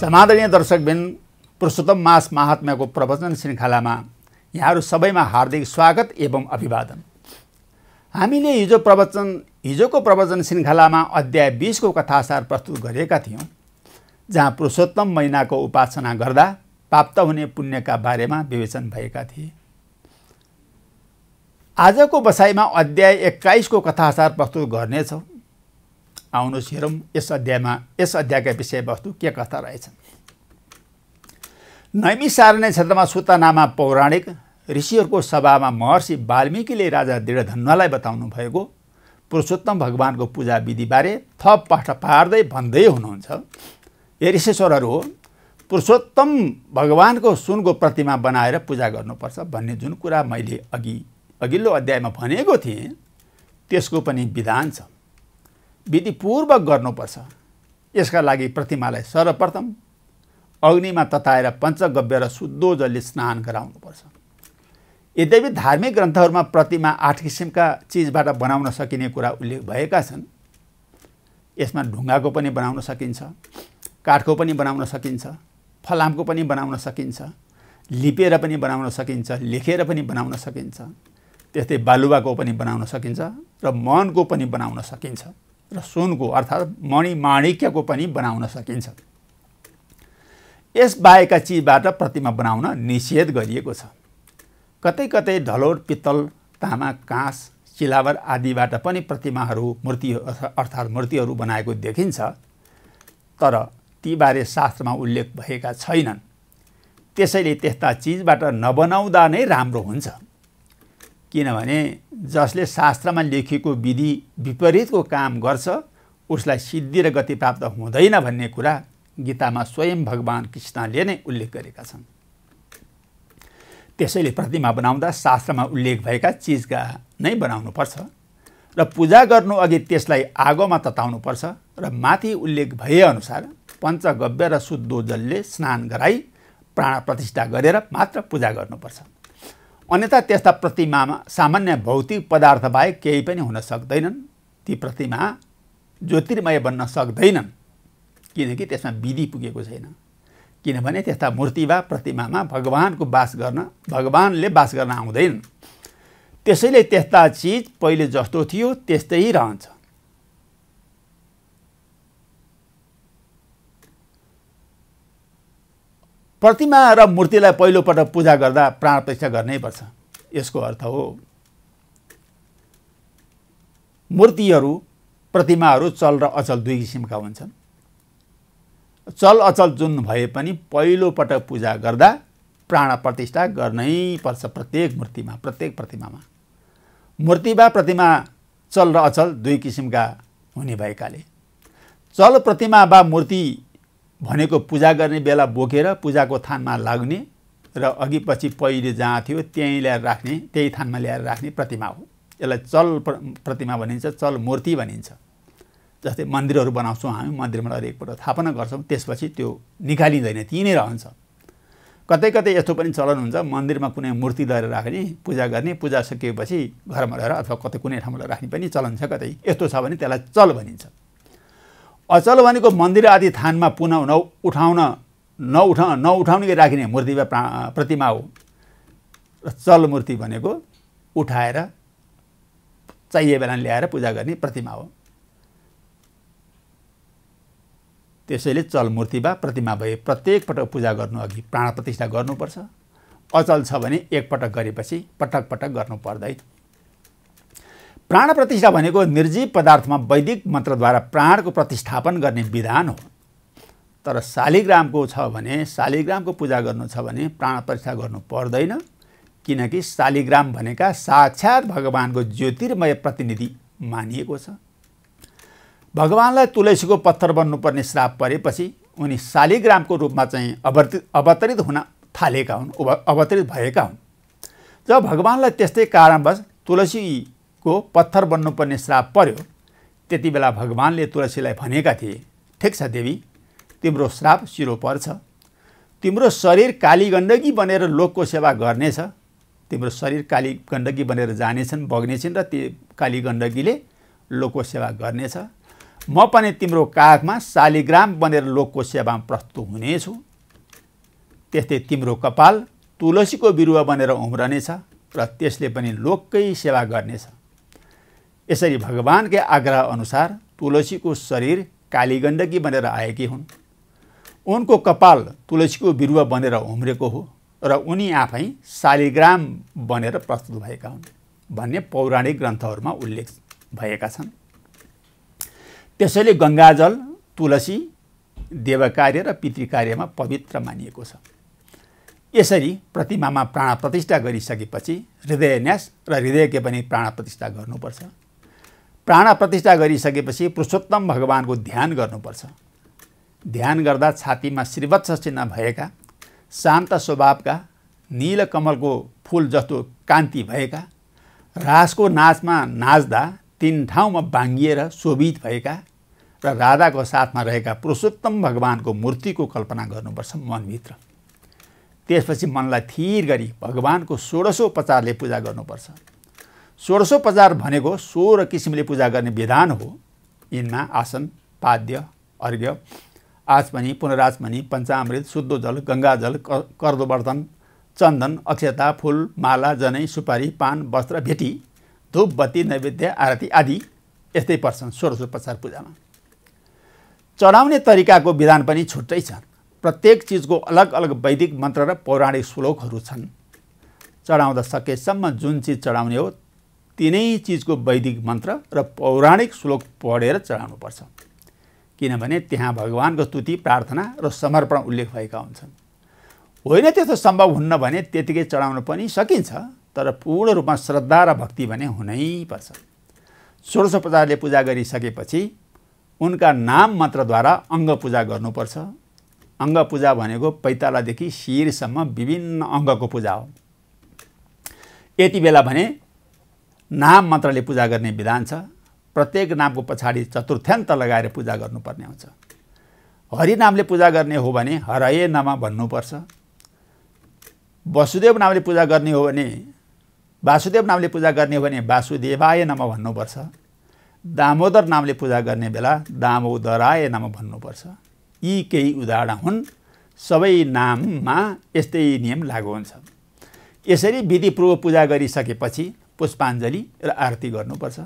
समादरणीय दर्शकबिन पुरुषोत्तम मास महात्म्याको प्रवचन श्रृङ्खलामा यहाँहरू सबैमा हार्दिक स्वागत एवं अभिवादन हामीले हिजो प्रवचन हिजोको प्रवचन श्रृङ्खलामा अध्याय बिसको कथासार प्रस्तुत गरेका थियौँ जहाँ पुरुषोत्तम महिनाको उपासना गर्दा प्राप्त हुने पुण्यका बारेमा विवेचन भएका थिए आजको बसाइमा अध्याय एक्काइसको कथासार प्रस्तुत गर्नेछौँ आउनुहोस् हेरौँ यस अध्यायमा यस अध्यायका विषयवस्तु के कस्ता रहेछन् नैमिसारण्य क्षेत्रमा सुतनामा पौराणिक ऋषिहरूको सभामा महर्षि वाल्मीकिले राजा दृढधन्वलाई बताउनु भएको पुरुषोत्तम भगवान्को पूजा विधिबारे थप पाठ पार्दै भन्दै हुनुहुन्छ ए ऋषेश्वरहरू हो पुरुषोत्तम भगवान्को सुनको प्रतिमा बनाएर पूजा गर्नुपर्छ भन्ने जुन कुरा मैले अघि अघिल्लो अध्यायमा भनेको थिएँ त्यसको पनि विधान छ विधिपूर्वक गर्नुपर्छ यसका लागि प्रतिमालाई सर्वप्रथम अग्निमा तताएर पञ्चगव्य र शुद्धो जलले स्नान गराउनुपर्छ यद्यपि धार्मिक ग्रन्थहरूमा प्रतिमा आठ किसिमका चिजबाट बनाउन सकिने कुरा उल्लेख भएका छन् यसमा ढुङ्गाको पनि बनाउन सकिन्छ काठको पनि बनाउन सकिन्छ फलामको पनि बनाउन सकिन्छ लिपेर पनि बनाउन सकिन्छ लेखेर पनि बनाउन सकिन्छ त्यस्तै बालुवाको पनि बनाउन सकिन्छ र मनको पनि बनाउन सकिन्छ र सुनको अर्थात् मणिमाणिक्यको पनि बनाउन सकिन्छ यस बाहेका चिजबाट प्रतिमा बनाउन निषेध गरिएको छ कतै कतै ढलोर पित्तल तामा काँस चिलावर आदिबाट पनि प्रतिमाहरू मूर्ति अर्थात् मूर्तिहरू बनाएको देखिन्छ तर तीबारे शास्त्रमा उल्लेख भएका छैनन् त्यसैले त्यस्ता चिजबाट नबनाउँदा नै राम्रो हुन्छ किनभने जसले शास्त्रमा लेखिएको विधि विपरीतको काम गर्छ उसलाई सिद्धि र गति प्राप्त हुँदैन भन्ने कुरा गीतामा स्वयं भगवान् कृष्णले नै उल्लेख गरेका छन् त्यसैले प्रतिमा बनाउँदा शास्त्रमा उल्लेख भएका चिजका नै बनाउनुपर्छ र पूजा गर्नु अघि त्यसलाई आगोमा तताउनुपर्छ र माथि उल्लेख भएअनुसार पञ्चगव्य र शुद्धो जलले स्नान गराई प्राण प्रतिष्ठा गरेर मात्र पूजा गर्नुपर्छ अन्यथा त्यस्ता प्रतिमामा सामान्य भौतिक पदार्थ बाहेक केही पनि हुन सक्दैनन् ती प्रतिमा ज्योतिर्मय बन्न सक्दैनन् किनकि त्यसमा विधि पुगेको छैन किनभने त्यस्ता मूर्ति वा प्रतिमामा भगवान्को बास गर्न भगवान्ले बास गर्न आउँदैनन् त्यसैले त्यस्ता चिज पहिले जस्तो थियो त्यस्तै रहन्छ प्रतिमा र मूर्तिलाई पहिलोपटक पूजा गर्दा प्राण प्रतिष्ठा गर्नैपर्छ यसको अर्थ हो मूर्तिहरू प्रतिमाहरू चल र अचल दुई किसिमका हुन्छन् चल अचल जुन भए पनि पहिलोपटक पूजा गर्दा प्राण प्रतिष्ठा गर्नै पर्छ प्रत्येक मूर्तिमा प्रत्येक प्रतिमामा मूर्ति वा प्रतिमा चल र अचल दुई किसिमका हुने भएकाले चल प्रतिमा वा मूर्ति भनेको पूजा गर्ने बेला बोकेर पूजाको थानमा लाग्ने र अघि पछि पहिले जहाँ थियो त्यहीँ ल्याएर राख्ने त्यही थानमा ल्याएर राख्ने प्रतिमा हो यसलाई चल प्रतिमा भनिन्छ चल मूर्ति भनिन्छ जस्तै मन्दिरहरू बनाउँछौँ हामी मन्दिरमा लगेर एकपल्ट थापना गर्छौँ त्यसपछि त्यो निकालिँदैन त्यहीँ नै रहन्छ कतै कतै यस्तो पनि चलन हुन्छ मन्दिरमा कुनै मूर्ति लगेर राख्ने पूजा गर्ने पूजा सकिएपछि घरमा रहेर अथवा कतै कुनै ठाउँमा राख्ने पनि चलन छ कतै यस्तो छ भने त्यसलाई चल भनिन्छ अचल भनेको मन्दिर आदि थानमा पुनः न उठाउन नउठा नउठाउने राखिने मूर्ति वा प्रतिमा हो र चल मूर्ति भनेको उठाएर चाहिए बेला ल्याएर पूजा गर्ने प्रतिमा हो त्यसैले चलमूर्ति वा प्रतिमा भए प्रत्येक पटक पूजा गर्नु अघि प्राण प्रतिष्ठा गर्नुपर्छ अचल छ भने एकपटक गरेपछि पटक पटक गर्नु पर्दैन प्राण प्रतिष्ठा भनेको निर्जीव पदार्थमा वैदिक मन्त्रद्वारा प्राणको प्रतिष्ठापन गर्ने विधान हो तर शालिग्रामको छ भने शालिग्रामको पूजा गर्नु छ भने प्राण प्रतिष्ठा गर्नु पर्दैन किनकि शालिग्राम भनेका साक्षात् भगवान्को ज्योतिर्मय प्रतिनिधि मानिएको छ भगवान्लाई तुलसीको पत्थर बन्नुपर्ने श्राप परेपछि उनी शालिग्रामको रूपमा चाहिँ अवर्तित अवतरित हुन थालेका हुन् अवतरित भएका हुन् जब भगवान्लाई त्यस्तै कारणवश तुलसी को पत्थर बन्नुपर्ने श्राप पर्यो त्यति बेला भगवान्ले तुलसीलाई भनेका थिए ठिक छ देवी तिम्रो श्राप सिरो पर्छ तिम्रो शरीर काली गण्डकी बनेर लोकको सेवा गर्नेछ तिम्रो शरीर काली गण्डकी बनेर जानेछन् बग्नेछन् र ती काली गण्डकीले लोकको सेवा गर्नेछ म पनि तिम्रो कागमा शालिग्राम बनेर लोकको सेवामा प्रस्तुत हुनेछु त्यस्तै तिम्रो कपाल तुलसीको बिरुवा बनेर उम्रनेछ र त्यसले पनि लोककै सेवा गर्नेछ यसरी भगवान्कै आग्रह अनुसार तुलसीको शरीर कालीगण्डकी बनेर आएकी हुन् उनको कपाल तुलसीको बिरुवा बनेर उम्रेको हो र उनी आफै शालिग्राम बनेर प्रस्तुत भएका हुन् भन्ने पौराणिक ग्रन्थहरूमा उल्लेख भएका छन् त्यसैले गङ्गाजल तुलसी देवकार्य र पितृकार्यमा पवित्र मानिएको छ यसरी प्रतिमामा प्राण प्रतिष्ठा गरिसकेपछि हृदयन्यास र हृदयकै पनि प्राण प्रतिष्ठा गर्नुपर्छ प्राण प्रतिष्ठा गरिसकेपछि पुरुषोत्तम भगवानको ध्यान गर्नुपर्छ ध्यान गर्दा छातीमा श्रीवत्स चिन्ह भएका शान्त स्वभावका नीलकमलको फुल जस्तो कान्ति भएका रासको नाचमा नाच्दा तिन ठाउँमा बाङ्गिएर शोभित भएका र राधाको साथमा रहेका पुरुषोत्तम भगवानको मूर्तिको कल्पना गर्नुपर्छ मनभित्र त्यसपछि मनलाई थिर गरी भगवानको षोडशोपचारले पूजा गर्नुपर्छ षोडशोपचार भनेको सोह्र किसिमले पूजा गर्ने विधान हो यिनमा आसन पाद्य अर्घ्य आचमणि पुनराचमनी पञ्चामृत शुद्ध जल गङ्गाजल कर्दोवर्धन चन्दन अक्षता फुल माला जनै सुपारी पान वस्त्र भेटी धुप बत्ती नैवेद्य आरती आदि यस्तै पर्छन् षोडशोपचार पूजामा चढाउने तरिकाको विधान पनि छुट्टै छ प्रत्येक चिजको अलग अलग वैदिक मन्त्र र पौराणिक श्लोकहरू छन् चढाउँदा सकेसम्म जुन चिज चढाउने हो तिनै चिजको वैदिक मन्त्र र पौराणिक श्लोक पढेर चढाउनुपर्छ किनभने त्यहाँ भगवान्को स्तुति प्रार्थना र समर्पण उल्लेख भएका हुन्छन् होइन त्यस्तो सम्भव हुन्न भने त्यतिकै चढाउन पनि सकिन्छ तर पूर्ण रूपमा श्रद्धा र भक्ति भने हुनैपर्छ प्रचारले पूजा गरिसकेपछि उनका नाम मन्त्रद्वारा अङ्ग पूजा गर्नुपर्छ अङ्ग पूजा भनेको पैतालादेखि शिरसम्म विभिन्न अङ्गको पूजा हो यति बेला भने नाम मात्रले पूजा गर्ने विधान छ प्रत्येक नामको पछाडि चतुर्थ्यन्त लगाएर पूजा गर्नुपर्ने हुन्छ हरि नामले पूजा गर्ने हो भने हरये नमा भन्नुपर्छ वसुदेव नामले पूजा गर्ने हो भने वासुदेव नामले पूजा गर्ने हो भने वासुदेवाय नम भन्नुपर्छ दामोदर नामले पूजा गर्ने बेला दामोदराय नम भन्नुपर्छ यी केही उदाहरण हुन् सबै नाममा यस्तै नियम लागु हुन्छ यसरी विधिपूर्वक पूजा गरिसकेपछि पुष्पाञ्जली र आरती गर्नुपर्छ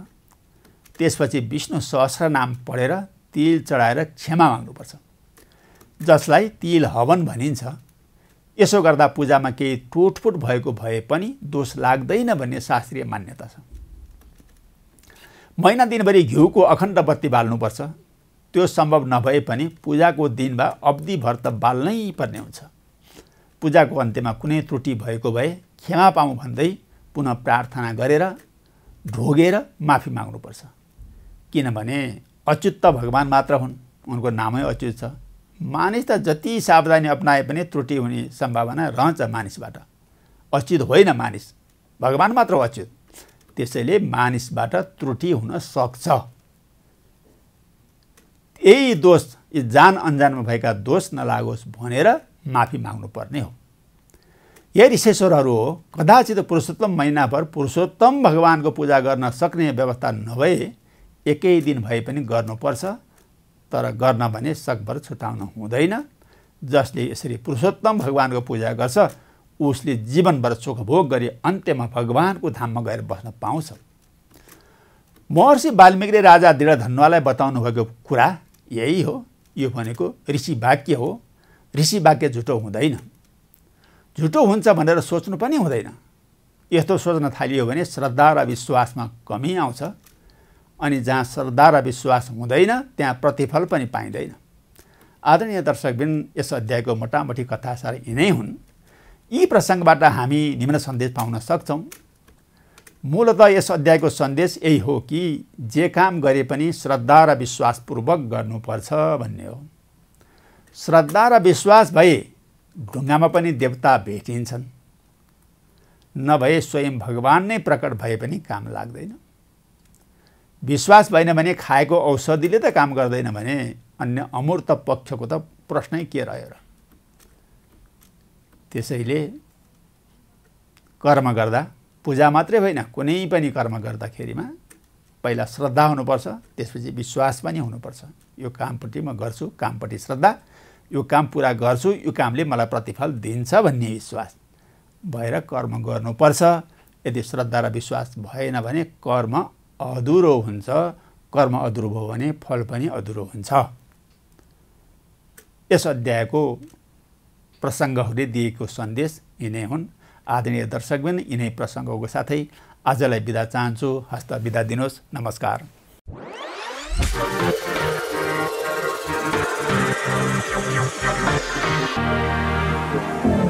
त्यसपछि विष्णु सहस्र नाम पढेर तिल चढाएर क्षमा माग्नुपर्छ जसलाई तिल हवन भनिन्छ यसो गर्दा पूजामा केही टुटफुट भएको भए पनि दोष लाग्दैन भन्ने शास्त्रीय मान्यता छ महिना दिनभरि घिउको अखण्ड बत्ती बाल्नुपर्छ त्यो सम्भव नभए पनि पूजाको दिन वा अवधिभर त बाल्नै पर्ने हुन्छ पूजाको अन्त्यमा कुनै त्रुटि भएको भए क्षमा पाऊँ भन्दै पुनः प्रार्थना गरेर ढोगेर माफी माग्नुपर्छ किनभने अच्युत त भगवान् मात्र हुन् उनको नामै अच्युत छ मानिस त जति सावधानी अपनाए पनि त्रुटि हुने सम्भावना रहन्छ मानिसबाट अच्युत होइन मानिस भगवान् मात्र अच्युत त्यसैले मानिसबाट त्रुटि हुन सक्छ यही दोष जान अन्जानमा भएका दोष नलागोस् भनेर माफी माग्नुपर्ने हो यही ऋषेश्वरहरू हो कदाचित पुरुषोत्तम महिनाभर पुरुषोत्तम भगवान्को पूजा गर्न सक्ने व्यवस्था नभए एकै दिन भए पनि गर्नुपर्छ तर गर्न भने सकभर छुटाउनु हुँदैन जसले यसरी पुरुषोत्तम भगवानको पूजा गर्छ उसले जीवनभर सुखभोग गरी अन्त्यमा भगवानको धाममा गएर बस्न पाउँछ महर्षि वाल्मीकिले राजा दृढ धन्वालाई बताउनु भएको कुरा यही हो यो भनेको ऋषि वाक्य हो ऋषि वाक्य झुटो हुँदैन झुटो हुन्छ भनेर सोच्नु पनि हुँदैन यस्तो सोच्न थालियो भने श्रद्धा र विश्वासमा कमी आउँछ अनि जहाँ श्रद्धा र विश्वास हुँदैन त्यहाँ प्रतिफल पनि पाइँदैन आदरणीय दर्शकबिन यस अध्यायको मोटामोटी कथा सर यिनै हुन् यी प्रसङ्गबाट हामी निम्न सन्देश पाउन सक्छौँ मूलत यस अध्यायको सन्देश यही हो कि जे काम गरे पनि श्रद्धा र विश्वासपूर्वक गर्नुपर्छ भन्ने हो श्रद्धा र विश्वास भए ढुङ्गामा पनि देवता भेटिन्छन् नभए स्वयं भगवान् नै प्रकट भए पनि काम लाग्दैन विश्वास भएन भने खाएको औषधिले त काम गर्दैन भने अन्य अमूर्त पक्षको त प्रश्नै के रह्यो र त्यसैले कर्म गर्दा पूजा मात्रै होइन कुनै पनि कर्म गर्दाखेरिमा पहिला श्रद्धा हुनुपर्छ त्यसपछि विश्वास पनि हुनुपर्छ यो कामपट्टि म गर्छु कामपट्टि श्रद्धा यो काम पुरा गर्छु यो कामले मलाई प्रतिफल दिन्छ भन्ने विश्वास भएर कर्म गर्नुपर्छ यदि श्रद्धा र विश्वास भएन भने कर्म अधुरो हुन्छ कर्म अधुरो भयो भने फल पनि अधुरो हुन्छ यस अध्यायको प्रसङ्गहरूले दिएको सन्देश यिनै हुन् आदरणीय दर्शकबिन यिनै प्रसङ्गको साथै आजलाई बिदा चाहन्छु हस्त बिदा दिनुहोस् नमस्कार Thank you.